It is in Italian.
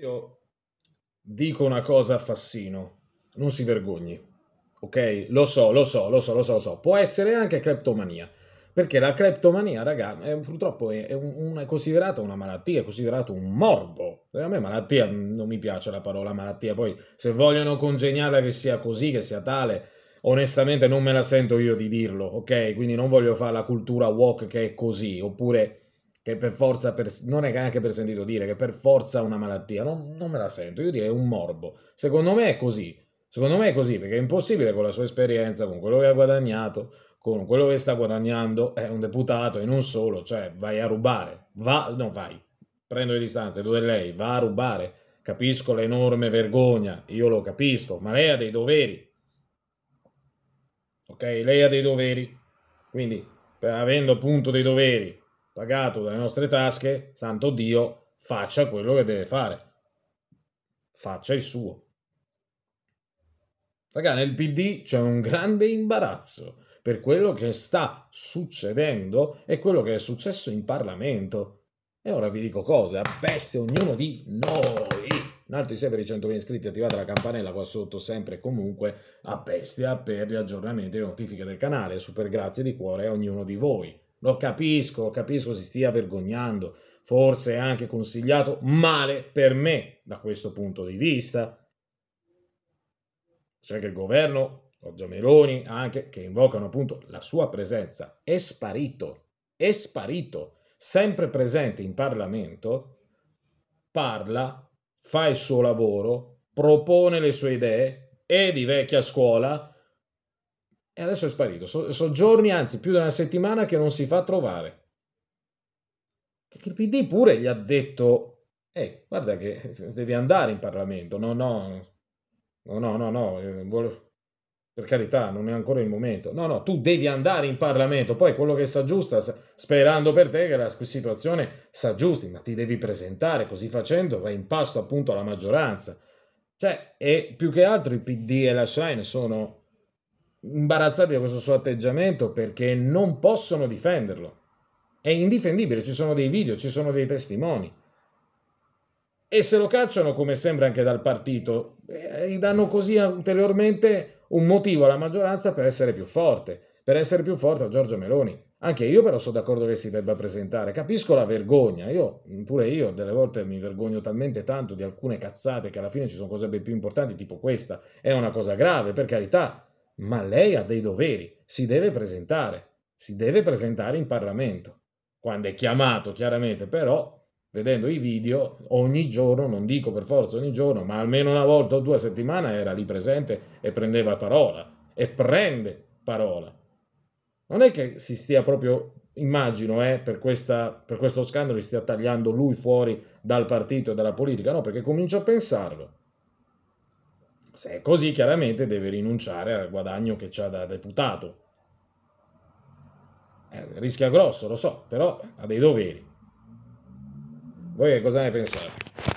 Io dico una cosa a Fassino, non si vergogni. Ok? Lo so, lo so, lo so, lo so, lo so. Può essere anche cleptomania. Perché la cleptomania, raga, è, purtroppo è, è, una, è, considerata una malattia, è considerato un morbo. A me malattia mm, non mi piace la parola malattia. Poi se vogliono congegnarla che sia così, che sia tale, onestamente non me la sento io di dirlo, ok? Quindi non voglio fare la cultura walk che è così, oppure che per forza, per, non è neanche per sentito dire, che per forza è una malattia, non, non me la sento, io direi un morbo. Secondo me è così, secondo me è così, perché è impossibile con la sua esperienza, con quello che ha guadagnato, con quello che sta guadagnando, è un deputato e non solo, cioè vai a rubare, va, no vai, prendo le distanze, dove lei, va a rubare, capisco l'enorme vergogna, io lo capisco, ma lei ha dei doveri, ok? Lei ha dei doveri, quindi per, avendo appunto dei doveri, pagato dalle nostre tasche, santo Dio, faccia quello che deve fare. Faccia il suo. Raga, nel PD c'è un grande imbarazzo per quello che sta succedendo e quello che è successo in Parlamento. E ora vi dico cose, a bestia ognuno di noi. Narti sei per i 100.000 iscritti, attivate la campanella qua sotto sempre e comunque a bestia per gli aggiornamenti e le notifiche del canale. Super grazie di cuore a ognuno di voi. Lo capisco, lo capisco, si stia vergognando, forse è anche consigliato male per me da questo punto di vista. C'è anche il governo, Giorgia Meloni, anche, che invocano appunto la sua presenza. È sparito, è sparito, sempre presente in Parlamento, parla, fa il suo lavoro, propone le sue idee, è di vecchia scuola, e adesso è sparito. So, giorni, anzi più di una settimana che non si fa trovare. Che il PD pure gli ha detto, eh, guarda che devi andare in Parlamento. No, no, no, no, no, no. Eh, Vuole... Per carità, non è ancora il momento. No, no, tu devi andare in Parlamento, poi quello che si aggiusta, sperando per te che la situazione si aggiusti, ma ti devi presentare, così facendo vai in pasto appunto alla maggioranza. Cioè, e più che altro il PD e la Shine sono imbarazzati da questo suo atteggiamento perché non possono difenderlo. È indifendibile, ci sono dei video, ci sono dei testimoni. E se lo cacciano, come sembra anche dal partito, eh, danno così ulteriormente un motivo alla maggioranza per essere più forte, per essere più forte a Giorgio Meloni. Anche io però sono d'accordo che si debba presentare, capisco la vergogna, io, pure io delle volte mi vergogno talmente tanto di alcune cazzate che alla fine ci sono cose ben più importanti, tipo questa, è una cosa grave, per carità, ma lei ha dei doveri, si deve presentare, si deve presentare in Parlamento. Quando è chiamato, chiaramente, però, vedendo i video, ogni giorno, non dico per forza ogni giorno, ma almeno una volta o due a settimana era lì presente e prendeva parola, e prende parola. Non è che si stia proprio immagino eh, per, questa, per questo scandalo stia tagliando lui fuori dal partito e dalla politica, no, perché comincio a pensarlo. Se è così, chiaramente deve rinunciare al guadagno che ha da deputato. Eh, rischia grosso, lo so, però ha dei doveri. Voi che cosa ne pensate?